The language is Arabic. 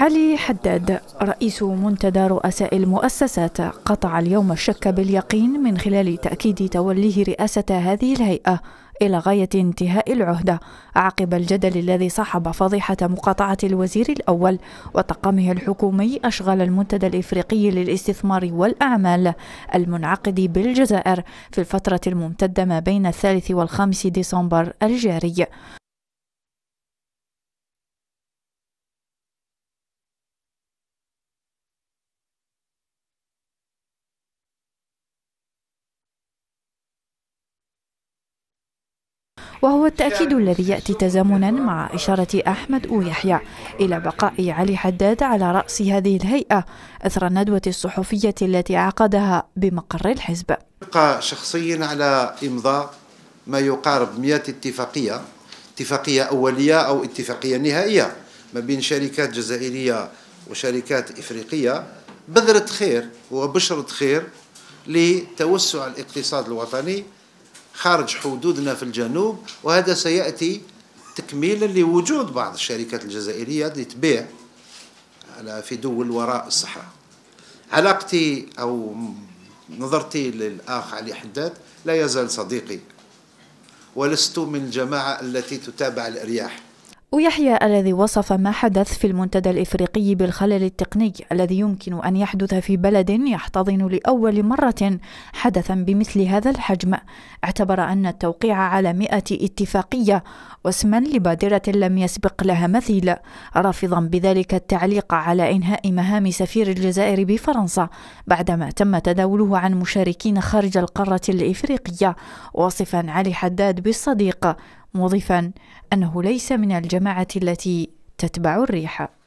علي حداد رئيس منتدى رؤساء المؤسسات قطع اليوم الشك باليقين من خلال تأكيد توليه رئاسة هذه الهيئة إلى غاية انتهاء العهدة عقب الجدل الذي صاحب فضيحة مقاطعة الوزير الأول وتقمه الحكومي أشغال المنتدى الإفريقي للاستثمار والأعمال المنعقد بالجزائر في الفترة الممتدة ما بين الثالث والخامس ديسمبر الجاري وهو التأكيد يعني الذي يأتي تزامنا مع إشارة أحمد أو يحيى إلى بقاء علي حداد على رأس هذه الهيئة أثر الندوة الصحفية التي عقدها بمقر الحزب أبقى شخصيا على إمضاء ما يقارب 100 اتفاقية اتفاقية أولية أو اتفاقية نهائية ما بين شركات جزائرية وشركات إفريقية بذرة خير وبشرة خير لتوسع الاقتصاد الوطني خارج حدودنا في الجنوب وهذا سيأتي تكميلا لوجود بعض الشركات الجزائرية اللي تبيع في دول وراء الصحراء علاقتي أو نظرتي للأخ علي حداد لا يزال صديقي ولست من الجماعة التي تتابع الأرياح ويحيى الذي وصف ما حدث في المنتدى الافريقي بالخلل التقني الذي يمكن ان يحدث في بلد يحتضن لاول مره حدثا بمثل هذا الحجم اعتبر ان التوقيع على 100 اتفاقيه واسما لبادره لم يسبق لها مثيل رافضا بذلك التعليق على انهاء مهام سفير الجزائر بفرنسا بعدما تم تداوله عن مشاركين خارج القاره الافريقيه واصفا علي حداد بالصديق مضيفا أنه ليس من الجماعة التي تتبع الريح